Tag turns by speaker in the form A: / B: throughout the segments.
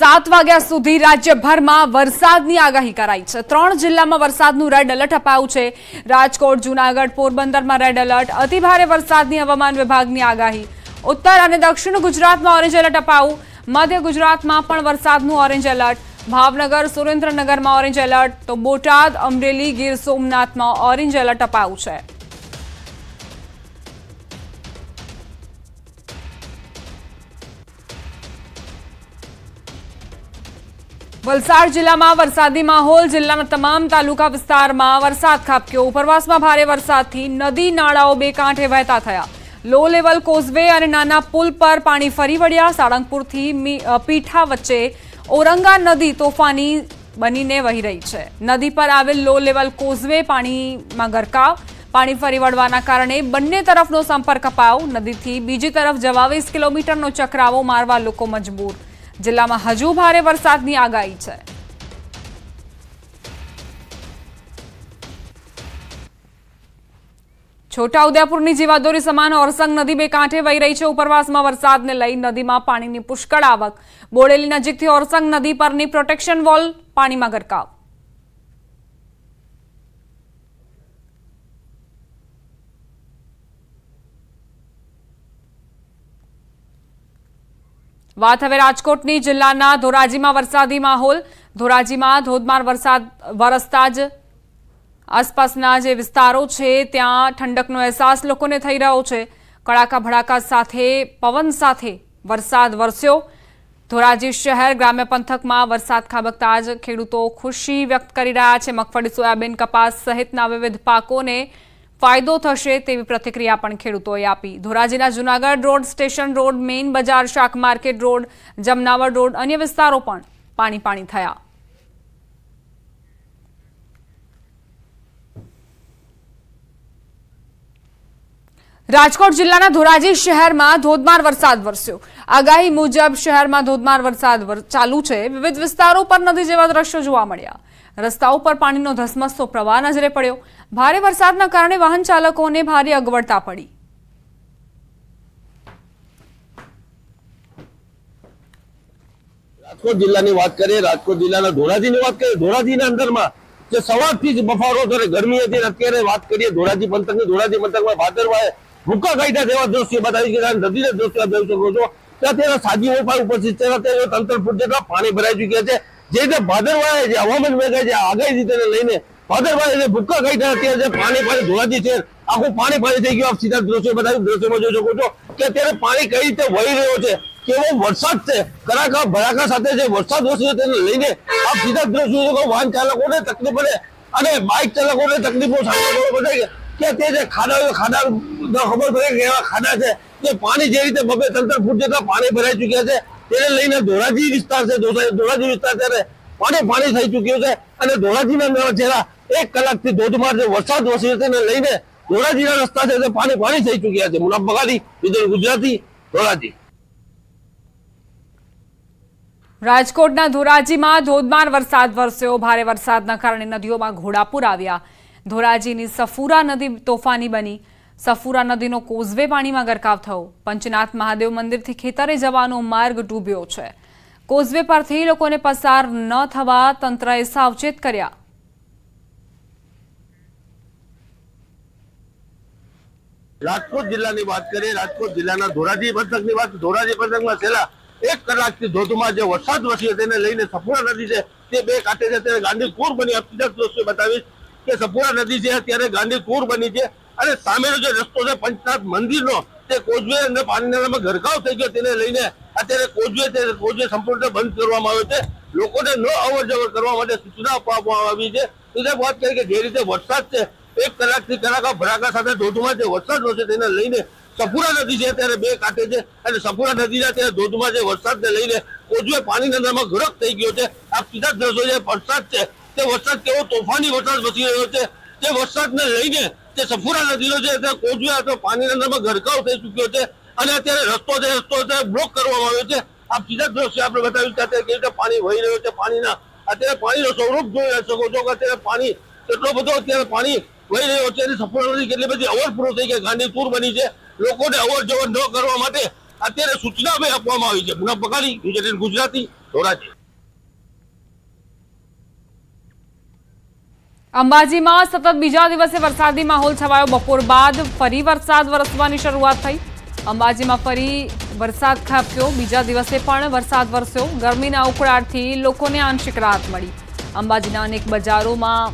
A: સાત વાગ્યા સુધી રાજ્યભરમાં વરસાદની આગાહી કરાઈ છે ત્રણ જિલ્લામાં વરસાદનું રેડ એલર્ટ અપાયું છે રાજકોટ જૂનાગઢ પોરબંદરમાં રેડ એલર્ટ અતિભારે વરસાદની હવામાન વિભાગની આગાહી ઉત્તર અને દક્ષિણ ગુજરાતમાં ઓરેન્જ એલર્ટ અપાવું મધ્ય ગુજરાતમાં પણ વરસાદનું ઓરેન્જ એલર્ટ ભાવનગર સુરેન્દ્રનગરમાં ઓરેન્જ એલર્ટ તો બોટાદ અમરેલી ગીર સોમનાથમાં ઓરેન્જ એલર્ટ અપાયું છે વલસાડ જિલ્લામાં વરસાદી માહોલ જિલ્લાના તમામ તાલુકા વિસ્તારમાં વરસાદ ખાબક્યો ઉપરવાસમાં ભારે વરસાદથી નદી નાળાઓ બે કાંઠે વહેતા થયા લો લેવલ કોઝવે અને નાના પુલ પર પાણી ફરી વળ્યા સાળંગપુરથી પીઠા વચ્ચે ઓરંગા નદી તોફાની બનીને વહી રહી છે નદી પર આવેલ લો લેવલ કોઝવે પાણીમાં ગરકાવ પાણી ફરી વળવાના કારણે બંને તરફનો સંપર્ક અપાવ નદીથી બીજી તરફ જવા વીસ કિલોમીટરનો ચક્રાવો મારવા લોકો મજબૂર જિલ્લામાં હજુ ભારે વરસાદની આગાહી છે છોટાઉદેપુરની જીવાદોરી સમાન ઓરસંગ નદી બે કાંઠે વહી રહી છે ઉપરવાસમાં વરસાદને લઈ નદીમાં પાણીની પુષ્કળ આવક બોડેલી નજીકથી ઓરસંગ નદી પરની પ્રોટેક્શન વોલ પાણીમાં ગરકાવ વાત હવે રાજકોટની જિલ્લાના ધોરાજીમાં વરસાદી માહોલ ધોરાજીમાં ધોધમાર વરસાદ વરસતા જ આસપાસના જે વિસ્તારો છે ત્યાં ઠંડકનો અહેસાસ લોકોને થઈ રહ્યો છે કડાકા ભડાકા સાથે પવન સાથે વરસાદ વરસ્યો ધોરાજી શહેર ગ્રામ્ય પંથકમાં વરસાદ ખાબકતા જ ખેડૂતો ખુશી વ્યક્ત કરી રહ્યા છે મગફળી સોયાબીન કપાસ સહિતના વિવિધ પાકોને ફાયદો થશે તેવી પ્રતિક્રિયા પણ ખેડૂતોએ આપી ધોરાજીના Junagadh road station road main બજાર શાક માર્કેટ રોડ જમનાવર રોડ અન્ય વિસ્તારો પણ પાણી પાણી થયા રાજકોટ જિલ્લાના ધોરાજી શહેરમાં ધોધમાર વરસાદ વરસ્યો આગાહી મુજબ શહેરમાં ધોધમાર વરસાદ ચાલુ છે વિવિધ વિસ્તારો પર નદી જેવા દ્રશ્યો જોવા મળ્યા રસ્તા ઉપર પાણીનો ધસમસતો પ્રવાહ નજરે પડ્યો ભારે વરસાદના કારણે વાહન ચાલકોને ભારે અગવડતા પડી
B: રાજકોટ જિલ્લાની વાત કરીએ રાજકોટ જિલ્લાના ધોરાજીની વાત કરીએ ધોરાજીના અંદરમાં જે સવારથી જ બફારો ત્યારે ગરમી હતી અત્યારે વાત કરીએ ધોરાજી પંથકની ધોરાજી પંથકમાં ભાદરવાએ ભૂકા કાયદા જેવા દ્રશ્ય બતાવી ગયા નદીના દ્રશ્ય જોઈ શકો છો અત્યારે સાજી ઉપાય ઉપસ્થિત છે અત્યારે તંત્ર ફૂટ જેટલા પાણી ભરાઈ ચુક્યા છે જે રીતે ભાદરવાએ જે હવામાન વિભાગે છે આગાહી રીતે લઈને ભાદરભાઈ એને ભૂક્કા ખાઈ ગયા પાણી પાણી છે આખું પાણી પાણી થઈ ગયું પાણી કઈ રીતે વહી રહ્યો છે કેવો વરસાદ છે જે તેને લઈને આપ સીધા દ્રશ્યો તકલીફ પડે ચાલકોને તકલીફો સામે પડે કે અત્યારે ખાડા ખાડા ખબર પડે કે એવા ખાડા છે કે પાણી જે રીતે બબે તંત્ર ફૂટ જતા પાણી ભરાઈ ચુક્યા છે તેને લઈને ધોરાજી વિસ્તાર છે ધોરાજી વિસ્તાર ત્યારે પાણી પાણી થઈ ચુક્યું છે અને ધોરાજીના ચહેરા એક કલાકથી ધોધમાર જે વરસાદ વરસ્યો છે લઈને ધોરાજીના રસ્તા છે પાણી પાણી થઈ ચૂક્યા છે મુનાફ બગાડી ગુજરાતી ધોરાજી
A: રાજકોટના ધોરાજીમાં ધોધમાર વરસાદ વરસ્યો ભારે વરસાદના કારણે નદીઓમાં ઘોડાપુર આવ્યા ધોરાજીની સફુરા નદી તોફાની બની સફુરા નદીનો કોઝવે પાણીમાં ગરકાવ થયો પંચનાથ મહાદેવ મંદિરથી ખેતરે જવાનો માર્ગ ડૂબ્યો છે કોઝવે પરથી લોકોને પસાર ન થવા તંત્રએ સાવચેત કર્યા
B: રાજકોટ જિલ્લાની વાત કરીએ રાજકોટ જિલ્લાના ધોરાજી પંથકની વાત ધોરાજી પંથકમાં છેલ્લા એક કલાકથી ધોધમાં જે વરસાદ વરસ્યો તેને લઈને સફુરા નદી છે તે બે કાંઠે છે ત્યારે ગાંધીપુર બની હકીકત દોસ્તો બતાવીશ કે સફુરા નદી છે ત્યારે ગાંધીપુર બની છે અને સામેનો જે રસ્તો છે પંચનાથ મંદિરનો તે કોજવે અને પાણીનાળામાં ગરકાવ થઈ ગયો તેને લઈને અત્યારે કોજવે તે કોજવે સંપૂર્ણ બંધ કરવામાં આવ્યો છે લોકોને ન અવર જવર કરવા માટે સૂચના આપવામાં આવી છે તો વાત કરીએ કે જે રીતે વરસાદ છે એક કલાકથી કલાક ભરાકા સાથે ધોધમાં જે વરસાદ છે તેને લઈને સફુરા નદી છે અત્યારે બે કાંઠે છે અને સફુરા નદીના ત્યાં ધોધમાં જે વરસાદને લઈને કોજવે પાણીની અંદરમાં ગરક થઈ ગયો છે આ સીધા દ્રશ્યો જે વરસાદ છે તે વરસાદ કેવો તોફાની વરસાદ વસી રહ્યો છે તે વરસાદને લઈને તે સફુરા નદીનો છે તે કોજવે અથવા પાણીની અંદરમાં ગરકાવ થઈ ચૂક્યો છે અને અત્યારે રસ્તો છે રસ્તો અત્યારે બ્લોક કરવામાં આવ્યો છે આ સીધા દ્રશ્યો આપણે બતાવ્યું કે અત્યારે કેવી રીતે પાણી વહી રહ્યો છે પાણીના અત્યારે પાણીનો સ્વરૂપ જોઈ શકો છો કે અત્યારે પાણી એટલો બધો અત્યારે પાણી વહી રહ્યો છે એની કેટલી બધી અવરપૂરો થઈ ગઈ ગાંધી તૂર બની છે લોકોને અવર જવર ન કરવા માટે અત્યારે સૂચના બે આપવામાં આવી છે ગુના પકાડી ગુજરાતી ધોરાજી
A: અંબાજીમાં સતત બીજા દિવસે વરસાદી માહોલ છવાયો બપોર બાદ ફરી વરસાદ વરસવાની શરૂઆત થઈ અંબાજીમાં ફરી વરસાદ ખાપ્યો બીજા દિવસે પણ વરસાદ વરસ્યો ગરમીના ઉકળાટથી લોકોને આંશિક રાહત મળી અંબાજીના અનેક બજારોમાં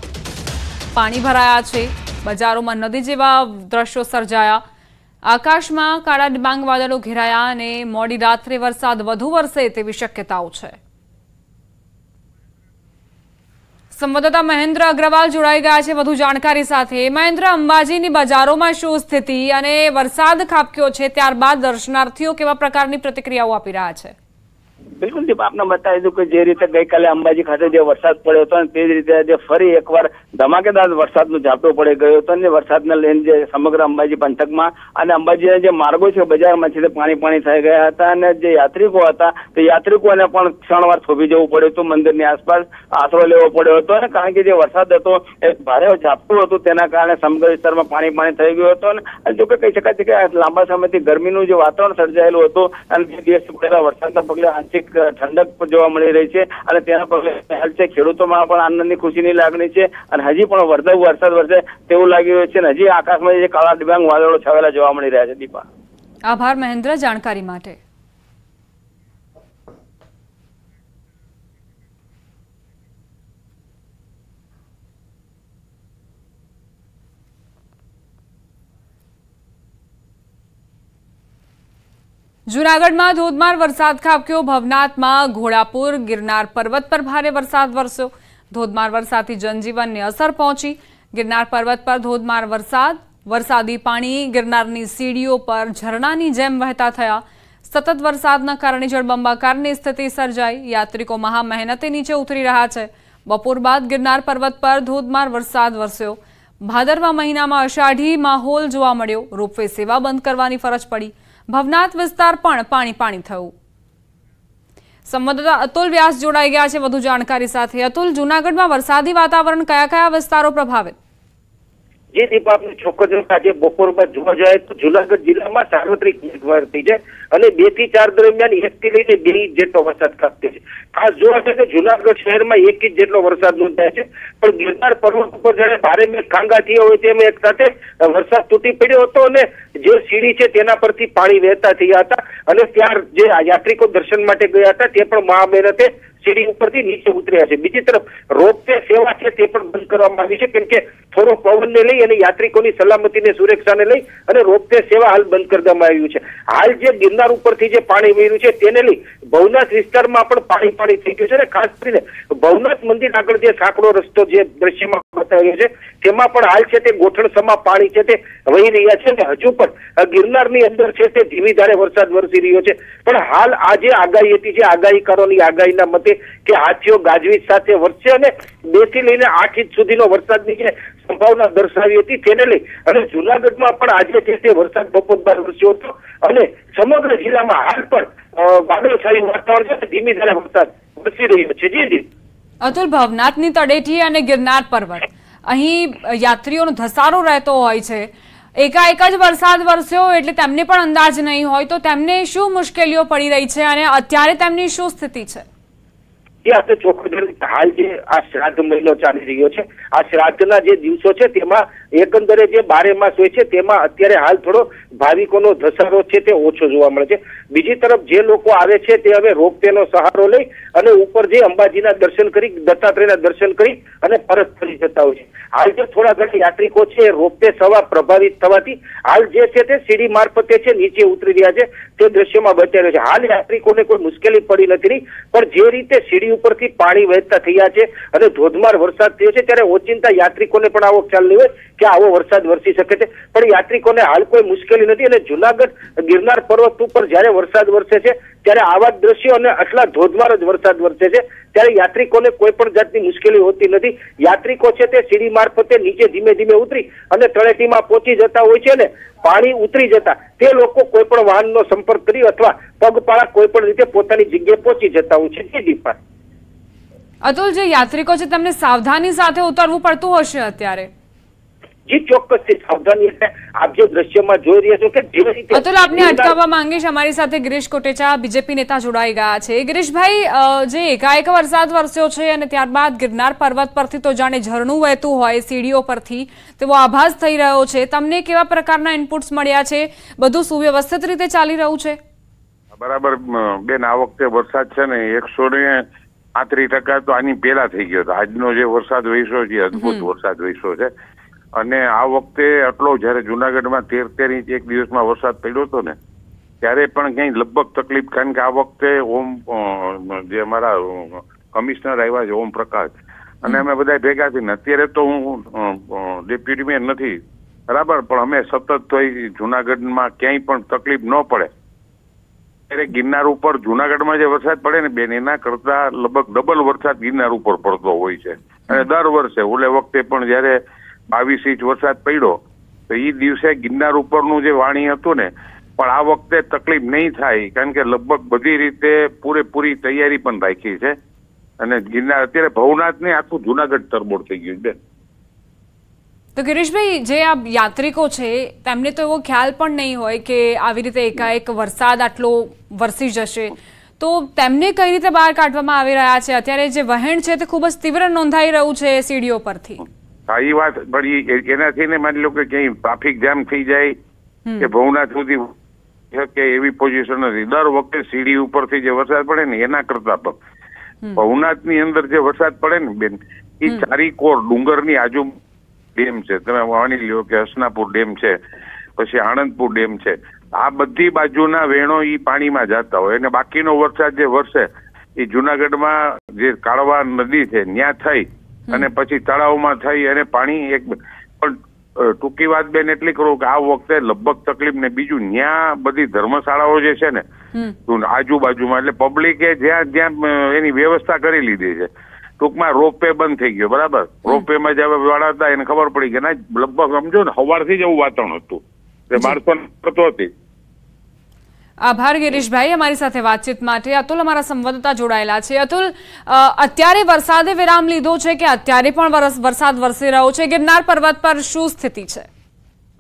A: પાણી ભરાયા છે બજારોમાં નદી જેવા દ્રશ્યો સર્જાયા આકાશમાં કાળા ડિબાંગ વાદળો ઘેરાયા અને મોડી રાત્રે વરસાદ વધુ વરસે તેવી શક્યતાઓ છે સંવાદદાતા મહેન્દ્ર અગ્રવાલ જોડાઈ ગયા છે વધુ જાણકારી સાથે મહેન્દ્ર અંબાજીની બજારોમાં શું સ્થિતિ અને વરસાદ ખાબક્યો છે ત્યારબાદ દર્શનાર્થીઓ કેવા પ્રકારની પ્રતિક્રિયાઓ આપી રહ્યા છે
C: બિલકુલ દીપ આપને બતાવી દઉં કે જે રીતે ગઈકાલે અંબાજી ખાતે જે વરસાદ પડ્યો હતો અને તે જ રીતે આજે ફરી એકવાર ધમાકેદાર વરસાદનો ઝાપટો પડી ગયો હતો અને વરસાદને લઈને જે સમગ્ર અંબાજી પંથકમાં અને અંબાજીના જે માર્ગો છે બજારમાં છે તે પાણી પાણી થઈ ગયા હતા અને જે યાત્રિકો હતા તે યાત્રિકોને પણ ક્ષણવાર થોભી જવું પડ્યું હતું મંદિરની આસપાસ આશરો લેવો પડ્યો હતો અને કારણ કે જે વરસાદ હતો એ ભારે ઝાપટું હતું તેના કારણે સમગ્ર વિસ્તારમાં પાણી પાણી થઈ ગયું હતું અને જોકે કહી શકાય છે કે લાંબા સમયથી ગરમીનું જે વાતાવરણ સર્જાયેલું હતું અને જે દિવસ પહેલા વરસાદના પગલે આંશિક ઠીક ઠંડક જોવા મળી રહી છે અને તેના પગલે હાલ છે ખેડૂતોમાં પણ આનંદની ખુશીની લાગણી છે અને હજી પણ વરસાદ વરસાદ વરસે તેવું લાગી રહ્યું છે અને હજી આકાશમાં જે કાળા ડિબાંગ વાદળો છવાયેલા જોવા મળી રહ્યા છે દીપા
A: આભાર મહેન્દ્ર જાણકારી માટે જૂનાગઢમાં ધોધમાર વરસાદ ખાબક્યો ભવનાથમાં ઘોડાપુર ગિરનાર પર્વત પર ભારે વરસાદ વરસ્યો ધોધમાર વરસાદથી જનજીવનને અસર પહોંચી ગિરનાર પર્વત પર ધોધમાર વરસાદ વરસાદી પાણી ગિરનારની સીડીઓ પર ઝરણાની જેમ વહેતા થયા સતત વરસાદના કારણે જળબંબાકારની સ્થિતિ સર્જાઈ યાત્રિકો મહા મહેનતે નીચે ઉતરી રહ્યા છે બપોર બાદ ગિરનાર પર્વત પર ધોધમાર વરસાદ વરસ્યો ભાદરવા મહિનામાં અષાઢી માહોલ જોવા મળ્યો રોપવે સેવા બંધ કરવાની ફરજ પડી ભવનાથ વિસ્તાર પણ પાણી પાણી થયું સંવાદદાતા અતુલ વ્યાસ જોડાઈ ગયા છે વધુ જાણકારી સાથે અતુલ જૂનાગઢમાં વરસાદી વાતાવરણ કયા કયા વિસ્તારો પ્રભાવિત
C: જે દીપાવલી ચોક્કસ આજે બપોર બાદ જોવા જાય તો જુનાગઢ જિલ્લામાં સાર્વત્રિક મેઘવાર થઈ છે અને બે થી ચાર દરમિયાન એક થી લઈને બે ઇંચ જેટલો વરસાદ ખાબકે છે ખાસ જોવા છે કે જુનાગઢ શહેરમાં એક ઇંચ જેટલો વરસાદ નોંધાય છે પણ ગિરનાર પર્વત ઉપર જયારે ભારે મેઘ ખાંગા થયા હોય તેમ એક સાથે વરસાદ તૂટી પડ્યો હતો અને જે સીડી છે તેના પરથી પાણી વહેતા થયા હતા અને ત્યાર જે યાત્રિકો દર્શન માટે ગયા હતા તે પણ મહામહેનતે શેરી ઉપરથી નીચે ઉતર્યા છે બીજી તરફ રોપ સેવા છે તે પણ બંધ કરવામાં આવી છે કેમ કે થોડો પવનને લઈ અને યાત્રિકોની સલામતીને સુરક્ષાને લઈ અને રોપ વે સેવા હાલ બંધ કરી દેવામાં આવ્યું છે હાલ જે ગિરનાર ઉપરથી જે પાણી વહેર્યું છે તેને લઈ ભવનાથ વિસ્તારમાં પણ પાણી પાણી થઈ ગયું છે અને ખાસ કરીને ભવનાથ મંદિર આગળ જે સાંકડો રસ્તો જે દ્રશ્યમાં બતાવ્યો છે તેમાં પણ હાલ છે તે ગોઠણસમાં પાણી છે તે વહી રહ્યા છે અને હજુ પણ ગિરનારની અંદર છે તે ધીમી ધારે વરસાદ વરસી રહ્યો છે પણ હાલ આજે આગાહી હતી જે આગાહીકારોની આગાહીના મતે ગાજવીજ કે હાથીઓ ગાજવીજ સાથે વરસશે અને બે થી લઈને આઠ ઇંચ સુધીનો વરસાદની જે સંભાવના દર્શાવી હતી તેને લઈ અને જુનાગઢમાં પણ આજે જે તે વરસાદ બપોર બાદ વરસ્યો હતો અને સમગ્ર જિલ્લામાં હાલ પણ વાદળછાયું વાતાવરણ છે ધીમી ધારે વરસાદ વરસી રહ્યો છે જી જી
A: અતુલ ભવનાથની તળેટી અને ગિરનાર પર્વત અહીં યાત્રીઓનો ધસારો રહેતો હોય છે એકાએક જ વરસાદ વરસ્યો એટલે તેમને પણ અંદાજ નહીં હોય તો તેમને શું મુશ્કેલીઓ પડી રહી છે અને અત્યારે તેમની શું સ્થિતિ છે
C: એ ચોખ્ખો દર હાલ જે આ શ્રાદ્ધ મહિનો ચાલી રહ્યો છે આ શ્રાદ્ધના જે દિવસો છે તેમાં એકંદરે જે બારે માસ હોય છે તેમાં અત્યારે હાલ થોડો ભાવિકોનો ધસારો છે તે ઓછો જોવા મળે છે બીજી તરફ જે લોકો આવે છે તે હવે રોપવેનો સહારો લઈ અને ઉપર જે અંબાજીના દર્શન કરી દત્તાત્રેયના દર્શન કરી અને પરત ફરી જતા હોય છે હાલ જે થોડા ઘણા યાત્રિકો છે રોપવે સવા પ્રભાવિત થવાથી હાલ જે છે તે સીડી મારફતે છે નીચે ઉતરી રહ્યા છે તે દ્રશ્યમાં રહ્યો છે હાલ યાત્રિકોને કોઈ મુશ્કેલી પડી નથી પણ જે રીતે સીડી ઉપરથી પાણી વહેતા થયા છે અને ધોધમાર વરસાદ થયો છે ત્યારે રોજિંદા યાત્રિકોને પણ આવો ખ્યાલ નહીં હોય કે આવો વરસાદ વરસી શકે છે પણ યાત્રિકોને હાલ કોઈ મુશ્કેલી નથી અને જુનાગઢ ગિરનાર પર્વત ઉપર જ્યારે વરસાદ વરસે છે ત્યારે આવા જ દ્રશ્યો અને આટલા ધોધમાર જ વરસાદ વરસે છે ત્યારે યાત્રિકોને કોઈ પણ જાતની મુશ્કેલી હોતી નથી યાત્રિકો છે તે સીડી મારફતે નીચે ધીમે ધીમે ઉતરી અને તળેટીમાં પહોંચી જતા હોય છે ને પાણી ઉતરી જતા તે લોકો કોઈ પણ વાહનનો સંપર્ક કરી અથવા પગપાળા કોઈ પણ રીતે પોતાની જગ્યાએ પહોંચી જતા હોય છે દીપા
A: અતુલ જે યાત્રિકો છે તેમને સાવધાની સાથે ઉતરવું પડતું હશે અત્યારે
C: અતુલ આપને
A: માંગીશ અમારી સાથે ગિરીશ કોટેચા બીજેપી નેતા જોડાઈ ગયા છે ગિરીશભાઈ જે ત્યારબાદ ગિરનાર પર્વત પરથી તો જાણે ઝરણું વહેતું હોય સીડીઓ પરથી તેવો આભાસ થઈ રહ્યો છે તમને કેવા પ્રકારના ઇનપુટ્સ મળ્યા છે બધું સુવ્યવસ્થિત રીતે ચાલી રહ્યું છે
D: બરાબર બેન આ વખતે વરસાદ છે ને એકસો પાંત્રીસ ટકા તો આની પહેલા થઈ ગયો હતો આજનો જે વરસાદ વહીશો છે અદભુત વરસાદ વહીશો છે અને આ વખતે આટલો જયારે જુનાગઢમાં તેર તેર ઇંચ એક દિવસમાં વરસાદ પડ્યો હતો ને ત્યારે પણ ક્યાંય લગભગ તકલીફ કારણ કે આ વખતે ઓમ જે અમારા કમિશનર આવ્યા છે ઓમ પ્રકાશ અને અમે બધા ભેગા થઈને અત્યારે તો હું ડેપ્યુટી મેયર નથી બરાબર પણ અમે સતત તો જુનાગઢમાં ક્યાંય પણ તકલીફ ન પડે અત્યારે ગિરનાર ઉપર જુનાગઢમાં જે વરસાદ પડે ને બેન એના કરતા લગભગ ડબલ વરસાદ ગિરનાર ઉપર પડતો હોય છે અને દર વર્ષે ઓલે વખતે પણ જયારે બાવીસ ઇંચ વરસાદ પડ્યો તો એ દિવસે ગિરનાર ઉપરનું જે વાણી હતું ને પણ આ વખતે તકલીફ નહીં થાય કારણ કે લગભગ બધી રીતે પૂરેપૂરી તૈયારી પણ રાખી છે અને ગિરનાર અત્યારે ભવનાથ ને આખું જુનાગઢ તરબોળ થઈ ગયું છે બેન
A: તો ગિરીશભાઈ જે આ યાત્રિકો છે તેમને તો એવો ખ્યાલ પણ નહીં હોય કે આવી રીતે એકાએક વરસાદ આટલો વરસી જશે તો તેમને કઈ રીતે બહાર કાઢવામાં આવી રહ્યા છે અત્યારે જે વહેણ છે તે ખૂબ જ તીવ્ર નોંધાઈ રહ્યું છે સીડીઓ પરથી
D: હા એ વાત પડી એનાથી ને માની લો કે ક્યાંય ટ્રાફિક જામ થઈ જાય કે ભવનાથ સુધી કે એવી પોઝિશન નથી દર વખતે સીડી ઉપરથી જે વરસાદ પડે ને એના કરતા પણ ભવનાથની અંદર જે વરસાદ પડે ને બેન એ ચારી કોર ડુંગરની આજુબાજુ ડેમ છે તમે વાણી લ્યો કે હસનાપુર ડેમ છે પછી આણંદપુર ડેમ છે આ બધી બાજુના વેણો એ પાણીમાં જતા હોય અને બાકીનો વરસાદ જે વરસે એ જુનાગઢમાં જે કાળવા નદી છે ત્યાં થઈ અને પછી તળાવમાં થઈ અને પાણી એક પણ ટૂંકી વાત બેન એટલી કરું કે આ વખતે લગભગ તકલીફ ને બીજું ન્યા બધી ધર્મશાળાઓ જે છે ને આજુબાજુમાં એટલે પબ્લિકે જ્યાં જ્યાં એની વ્યવસ્થા કરી લીધી છે ટૂંકમાં રોપવે બંધ થઈ ગયો બરાબર રોપવેમાં જયારે વાળા હતા એને ખબર પડી કે ના લગભગ સમજો ને સવારથી જ એવું વાતાવરણ હતું એટલે માણસો થતો હતી
A: આભાર ગિરીશભાઈ અમારી સાથે વાતચીત માટે અતુલ અમારા સંવાદદાતા જોડાયેલા છે અતુલ અત્યારે વરસાદે વિરામ લીધો છે કે અત્યારે પણ વરસાદ વરસી રહ્યો છે ગિરનાર પર્વત પર શું સ્થિતિ છે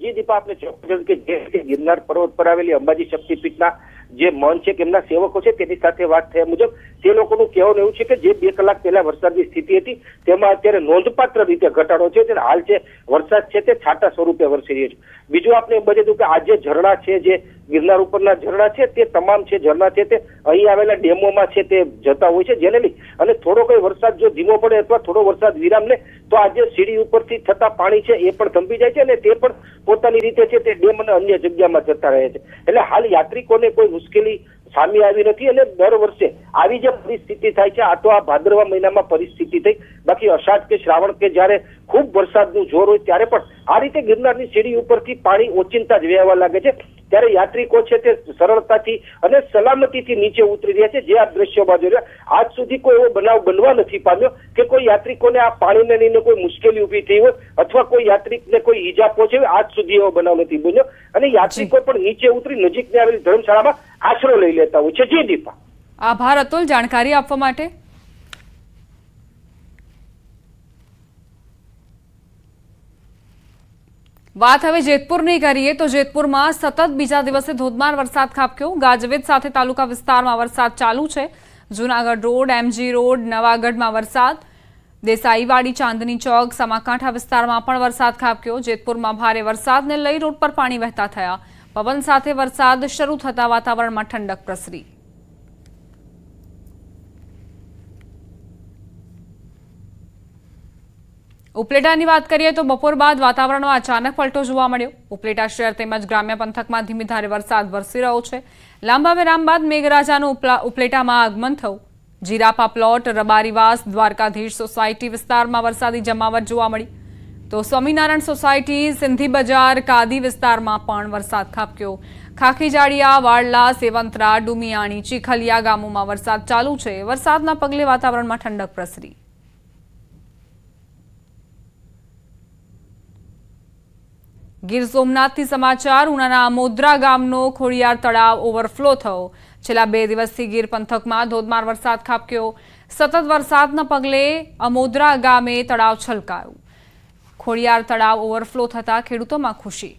C: જી દીપા આપણે કે ગિરનાર પર્વત પર આવેલી અંબાજી શક્તિપીઠના જે મંચ છે તેમના સેવકો છે તેની સાથે વાત થયા મુજબ તે લોકોનું કહેવાનું એવું છે કે જે બે કલાક પહેલા વરસાદની સ્થિતિ હતી તેમાં અત્યારે નોંધપાત્ર રીતે ઘટાડો છે અને હાલ જે વરસાદ છે તે છાટા સ્વરૂપે વરસી રહ્યો છે બીજું આપણે બજે દઉં કે આ જે ઝરણા છે જે ગિરનાર ઉપરના ઝરણા છે તે તમામ છે ઝરણા છે તે અહીં આવેલા ડેમોમાં છે તે જતા હોય છે જેને લઈ અને થોડો કોઈ વરસાદ જો ધીમો પડે અથવા થોડો વરસાદ વિરામ લે તો આ જે સીડી ઉપરથી થતા પાણી છે એ પણ થંભી જાય છે અને તે પણ પોતાની રીતે છે તે ડેમ અને અન્ય જગ્યામાં જતા રહે છે એટલે હાલ યાત્રિકોને કોઈ મુશ્કેલી સામે આવી નથી અને દર વર્ષે આવી જે પરિસ્થિતિ થાય છે આ તો આ ભાદરવા મહિનામાં પરિસ્થિતિ થઈ બાકી અષાઢ કે શ્રાવણ કે જ્યારે ખૂબ વરસાદનું જોર હોય ત્યારે પણ આ રીતે ગિરનારની સીડી ઉપરથી પાણી ઓચિંતા જ વહેવા લાગે છે ત્યારે યાત્રિકો છે તે સરળતાથી અને સલામતીથી નીચે ઉતરી રહ્યા છે જે આ દ્રશ્યો બાજુ આજ સુધી કોઈ એવો બનાવ બનવા નથી પામ્યો કે કોઈ યાત્રિકોને આ પાણીને લઈને કોઈ મુશ્કેલી ઉભી થઈ હોય અથવા કોઈ યાત્રિકને કોઈ ઈજા પહોંચે આજ સુધી એવો બનાવ નથી બન્યો અને યાત્રિકો પણ નીચે ઉતરી નજીકની આવેલી ધર્મશાળામાં આશરો લઈ લેતા હોય છે જી દીપા
A: આભાર અતુલ જાણકારી આપવા માટે વાત હવે જેતપુરની કરીએ તો જેતપુરમાં સતત બીજા દિવસે ધોધમાર વરસાદ ખાબક્યો ગાજવેજ સાથે તાલુકા વિસ્તારમાં વરસાદ ચાલુ છે જૂનાગઢ રોડ એમજી રોડ નવાગઢમાં વરસાદ દેસાઈવાડી ચાંદની ચોક સમાકાંઠા વિસ્તારમાં પણ વરસાદ ખાબક્યો જેતપુરમાં ભારે વરસાદને લઈ રોડ પર પાણી વહેતા થયા પવન સાથે વરસાદ શરૂ થતા વાતાવરણમાં ઠંડક પ્રસરી ઉપલેટાની વાત કરીએ તો બપોર બાદ વાતાવરણનો અચાનક પલટો જોવા મળ્યો ઉપલેટા શહેર તેમજ ગ્રામ્ય પંથકમાં ધીમી ધારે વરસાદ વરસી રહ્યો છે લાંબા વિરામ બાદ મેઘરાજાનું ઉપલેટામાં આગમન થયું જીરાપા પ્લોટ રબારીવાસ દ્વારકાધીશ સોસાયટી વિસ્તારમાં વરસાદી જમાવટ જોવા મળી તો સ્વામિનારાયણ સોસાયટી સિંધી બજાર કાદી વિસ્તારમાં પણ વરસાદ ખાબક્યો ખાખીજાળિયા વાડલા સેવંતરા ડુમિયાણી ચીખલિયા ગામોમાં વરસાદ ચાલુ છે વરસાદના પગલે વાતાવરણમાં ઠંડક પ્રસરી ગીર સોમનાથથી સમાચાર ઉનાના મોદરા ગામનો ખોડિયાર તળાવ ઓવરફ્લો થયો છેલ્લા બે દિવસથી ગીર પંથકમાં ધોધમાર વરસાદ ખાબક્યો સતત વરસાદના પગલે અમોદ્રા ગામે તળાવ છલકાયું ખોડિયાર તળાવ ઓવરફ્લો થતા ખેડૂતોમાં ખુશી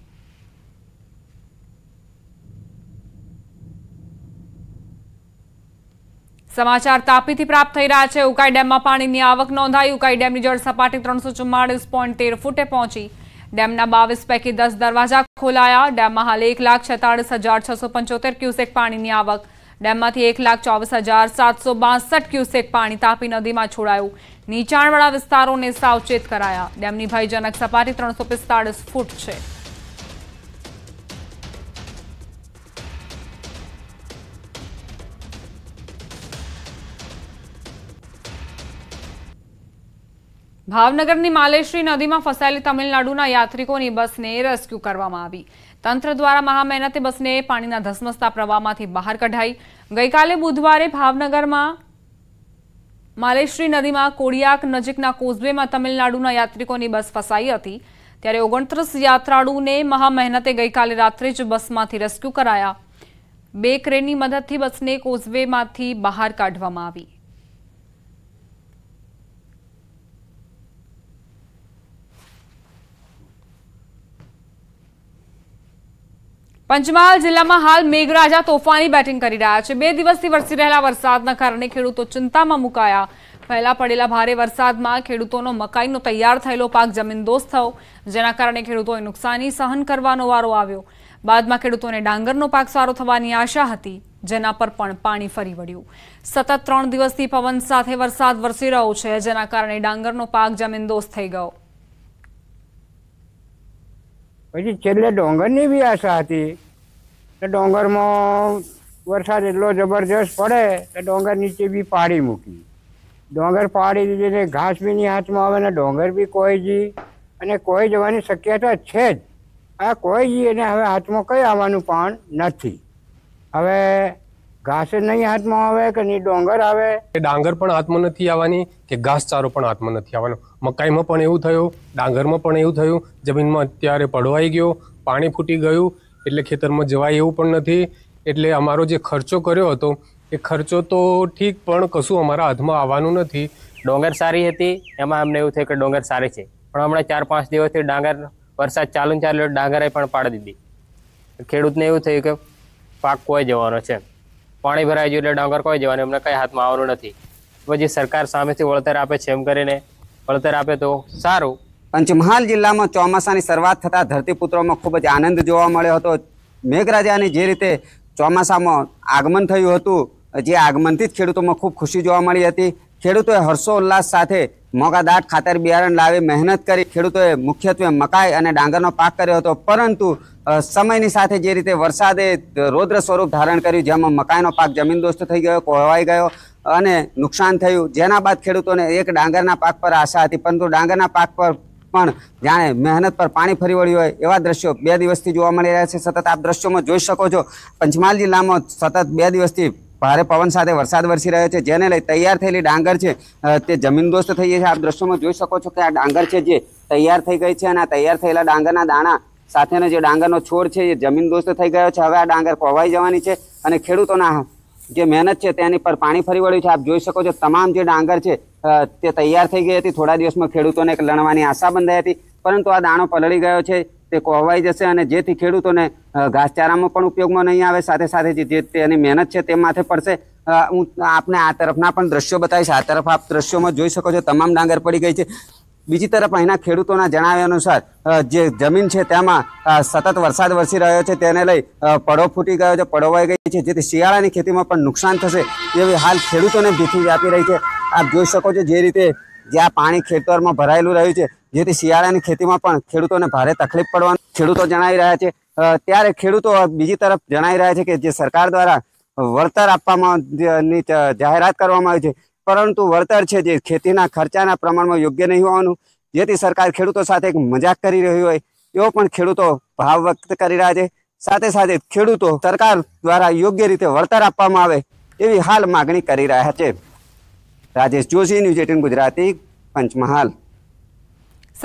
A: સમાચાર તાપીથી પ્રાપ્ત થઈ રહ્યા છે ઉકાઈ ડેમમાં પાણીની આવક નોંધાઈ ઉકાઈ ડેમની જળ સપાટી ત્રણસો ચુમ્માળીસ પોઈન્ટ ફૂટે પહોંચી ડેમના બાવીસ પૈકી દસ દરવાજા ખોલાયા ડેમમાં હાલ એક લાખ છેતાળીસ હજાર છસો પંચોતેર ક્યુસેક પાણીની આવક ડેમમાંથી એક લાખ ચોવીસ હજાર સાતસો બાસઠ ક્યુસેક પાણી તાપી નદીમાં છોડાયું નીચાણવાળા વિસ્તારોને સાવચેત કરાયા ડેમની ભયજનક સપાટી ત્રણસો પિસ્તાળીસ ફૂટ છે ભાવનગરની માલેશ્રી નદીમાં ફસાયેલી તમિલનાડુના યાત્રિકોની બસને રેસ્ક્યુ કરવામાં આવી તંત્ર દ્વારા મહામહેનતે બસને પાણીના ધસમસતા પ્રવાહમાંથી બહાર કઢાઈ ગઈકાલે બુધવારે ભાવનગરમાં માલેશ્રી નદીમાં કોડિયાક નજીકના કોઝવેમાં તમિલનાડુના યાત્રિકોની બસ ફસાઈ હતી ત્યારે ઓગણત્રીસ યાત્રાળુને મહામહેનતે ગઈકાલે રાત્રે જ બસમાંથી રેસ્ક્યુ કરાયા બે ક્રેનની મદદથી બસને કોઝવેમાંથી બહાર કાઢવામાં આવી પંચમહાલ જિલ્લામાં હાલ મેઘરાજા તોફાની બેટિંગ કરી રહ્યા છે બે દિવસથી વરસી રહેલા વરસાદના કારણે ખેડૂતો ચિંતામાં મુકાયા પહેલા પડેલા ભારે વરસાદમાં ખેડૂતોનો મકાઈનો તૈયાર થયેલો પાક જમીનદોસ્ત થયો જેના કારણે ખેડૂતોએ નુકસાની સહન કરવાનો વારો આવ્યો બાદમાં ખેડૂતોને ડાંગરનો પાક સારો થવાની આશા હતી જેના પર પણ પાણી ફરી વળ્યું સતત ત્રણ દિવસથી પવન સાથે વરસાદ વરસી રહ્યો છે જેના કારણે ડાંગરનો પાક જમીનદોસ્ત થઈ ગયો
E: પછી છેલ્લે ડોંગરની બી આશા હતી તો ડોંગરમાં વરસાદ એટલો જબરજસ્ત પડે તો ડોંગર નીચે બી પાડી મૂકી ડોંગર પાડી દીધી ને ઘાસ બી ની હાથમાં આવે ને ડોંગર બી કોઈ જી અને કોઈ જવાની શક્યતા છે જ આ કોઈ જી એને હવે હાથમાં કંઈ આવવાનું પણ નથી હવે ઘાસ નહીં હાથમાં આવે કે નહીં ડોંગર આવે
C: કે ડાંગર પણ હાથમાં નથી આવવાની કે ઘાસ ઘાસચારો પણ હાથમાં નથી આવવાનો મકાઈમાં પણ એવું થયું ડાંગરમાં પણ એવું થયું જમીનમાં અત્યારે પડવાઈ ગયો પાણી ફૂટી ગયું એટલે ખેતરમાં જવાય એવું પણ
E: નથી એટલે અમારો જે ખર્ચો કર્યો હતો એ ખર્ચો તો ઠીક પણ કશું અમારા હાથમાં આવવાનું નથી ડોંગર સારી હતી એમાં અમને એવું થયું કે ડોંગર સારી છે પણ હમણાં ચાર પાંચ દિવસથી ડાંગર વરસાદ ચાલુ ચાલ્યો ડાંગરે પણ પાડી દીધી ખેડૂતને એવું થયું કે પાક કોઈ જવાનો છે પાણી ભરાઈ ગયું એટલે ડાંગર કોઈ જવાનું એમને કંઈ હાથમાં આવવાનું નથી પછી સરકાર સામેથી વળતર આપે છે એમ કરીને વળતર આપે તો સારું પંચમહાલ જિલ્લામાં ચોમાસાની શરૂઆત થતાં ધરતીપુત્રોમાં ખૂબ જ આનંદ જોવા મળ્યો હતો મેઘરાજાની જે રીતે ચોમાસામાં આગમન થયું હતું જે આગમનથી જ ખેડૂતોમાં ખૂબ ખુશી જોવા મળી હતી ખેડૂતોએ હર્ષોલ્લાસ સાથે મોગાદાટ ખાતર બિયારણ લાવી મહેનત કરી ખેડૂતોએ મુખ્યત્વે મકાઈ અને ડાંગરનો પાક કર્યો હતો પરંતુ સમયની સાથે જે રીતે વરસાદે રૌદ્ર સ્વરૂપ ધારણ કર્યું જેમાં મકાઈનો પાક જમીન દોસ્ત થઈ ગયો કોહવાઈ ગયો અને નુકસાન થયું જેના બાદ ખેડૂતોને એક ડાંગરના પાક પર આશા હતી પરંતુ ડાંગરના પાક પર પણ જાણે મહેનત પર પાણી ફરી વળ્યું હોય એવા દ્રશ્યો બે દિવસથી જોવા મળી રહ્યા છે સતત આપ દ્રશ્યોમાં જોઈ શકો છો પંચમહાલ જિલ્લામાં સતત બે દિવસથી ભારે પવન સાથે વરસાદ વરસી રહ્યો છે જેને લઈ તૈયાર થયેલી ડાંગર છે તે જમીનદોસ્ત થઈ ગઈ છે આપ દ્રશ્યોમાં જોઈ શકો છો કે આ ડાંગર છે જે તૈયાર થઈ ગઈ છે અને આ તૈયાર થયેલા ડાંગરના દાણા સાથેનો જે ડાંગરનો છોડ છે એ જમીનદોસ્ત થઈ ગયો છે હવે આ ડાંગર પવાઈ જવાની છે અને ખેડૂતોના જે મહેનત છે તેની પર પાણી ફરી વળ્યું છે આપ જોઈ શકો છો તમામ જે ડાંગર છે તે તૈયાર થઈ ગઈ હતી થોડા દિવસમાં ખેડૂતોને લણવાની આશા બંધાઈ હતી પરંતુ આ દાણો પલળી ગયો છે તે કોહવાઈ જશે અને જેથી ખેડૂતોને ઘાસચારામાં પણ ઉપયોગમાં નહીં આવે સાથે સાથે જે તેની મહેનત છે તે માથે પડશે હું આપને આ તરફના પણ દ્રશ્યો બતાવીશ આ તરફ આપ દ્રશ્યોમાં જોઈ શકો છો તમામ ડાંગર પડી ગઈ છે બીજી તરફ અહીંના ખેડૂતોના જણાવ્યા અનુસાર જે જમીન છે તેમાં સતત વરસાદ વરસી રહ્યો છે તેને લઈ પડો ફૂટી ગયો છે પડોવાઈ ગઈ છે જેથી શિયાળાની ખેતીમાં પણ નુકસાન થશે એવી હાલ ખેડૂતોને ભીતી વ્યાપી રહી છે આપ જોઈ શકો છો જે રીતે જ્યાં પાણી ખેતરમાં ભરાયેલું રહ્યું છે જેથી શિયાળાની ખેતીમાં પણ ખેડૂતોને ભારે તકલીફ પડવાની ખેડૂતો જણાવી રહ્યા છે ત્યારે ખેડૂતો બીજી તરફ જણાવી રહ્યા છે કે જે સરકાર દ્વારા વળતર આપવામાં જાહેરાત કરવામાં આવી છે પરંતુ વળતર છે જે ખેતીના ખર્ચાના પ્રમાણમાં યોગ્ય નહીં હોવાનું જેથી સરકાર ખેડૂતો સાથે એક મજાક કરી રહી હોય એવો પણ ખેડૂતો ભાવ વ્યક્ત કરી રહ્યા છે સાથે સાથે ખેડૂતો સરકાર દ્વારા યોગ્ય રીતે વળતર આપવામાં આવે એવી હાલ માગણી કરી રહ્યા છે રાજેશ જોશી ન્યૂઝ એટીન ગુજરાતી પંચમહાલ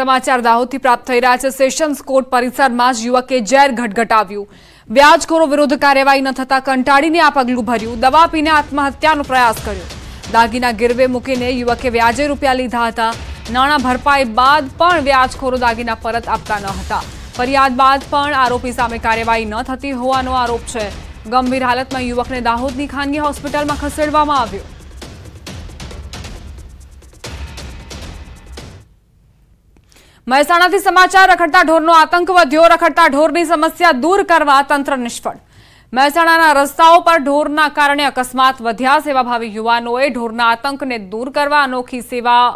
A: સમાચાર દાહોદથી પ્રાપ્ત થઈ રહ્યા છે સેશન્સ કોર્ટ પરિસરમાં જ યુવકે ઝેર ઘટઘટાવ્યું વ્યાજખોરો વિરુદ્ધ કાર્યવાહી ન થતાં કંટાળીને આ પગલું ભર્યું દવા પીને આત્મહત્યાનો પ્રયાસ કર્યો દાગીના ગીરવે મૂકીને યુવકે વ્યાજે રૂપિયા લીધા હતા નાણાં ભરપાઈ બાદ પણ વ્યાજખોરો દાગીના પરત આપતા ન હતા ફરિયાદ બાદ પણ આરોપી સામે કાર્યવાહી ન થતી હોવાનો આરોપ છે ગંભીર હાલતમાં યુવકને દાહોદની ખાનગી હોસ્પિટલમાં ખસેડવામાં આવ્યો મહેસાણાથી સમાચાર રખડતા ઢોરનો આતંક વધ્યો રખડતા ઢોરની સમસ્યા દૂર કરવા તંત્ર નિષ્ફળ મહેસાણાના રસ્તાઓ પર ઢોરના કારણે અકસ્માત વધ્યા સેવાભાવી યુવાનોએ ઢોરના આતંકને દૂર કરવા અનોખી સેવા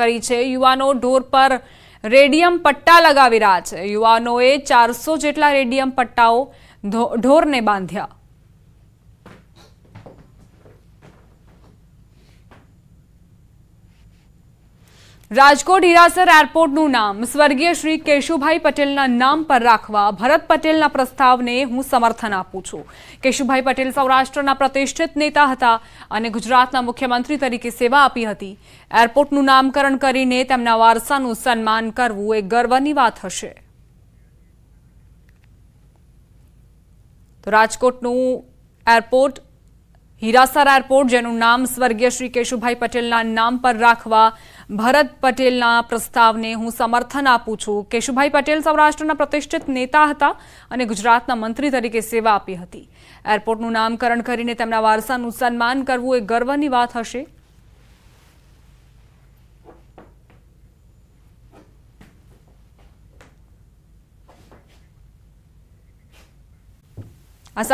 A: કરી છે યુવાનો ઢોર પર રેડિયમ પટ્ટા લગાવી રહ્યા છે યુવાનોએ ચારસો જેટલા રેડિયમ પટ્ટાઓ ઢોરને બાંધ્યા રાજકોટ હિરાસર એરપોર્ટનું નામ સ્વર્ગીય શ્રી કેશુભાઈ પટેલના નામ પર રાખવા ભરત પટેલના પ્રસ્તાવને હું સમર્થન આપું છું કેશુભાઈ પટેલ સૌરાષ્ટ્રના પ્રતિષ્ઠિત નેતા હતા અને ગુજરાતના મુખ્યમંત્રી તરીકે સેવા આપી હતી એરપોર્ટનું નામકરણ કરીને તેમના વારસાનું સન્માન કરવું એ ગર્વની વાત હશે રાજકોટનું એરપોર્ટ હિરાસર એરપોર્ટ જેનું નામ સ્વર્ગીય શ્રી કેશુભાઈ પટેલના નામ પર રાખવા ભરત પટેલના પ્રસ્તાવને હું સમર્થન આપું છું કેશુભાઈ પટેલ સૌરાષ્ટ્રના પ્રતિષ્ઠિત નેતા હતા અને ગુજરાતના મંત્રી તરીકે સેવા આપી હતી એરપોર્ટનું નામકરણ કરીને તેમના વારસાનું સન્માન કરવું એ ગર્વની વાત હશે આ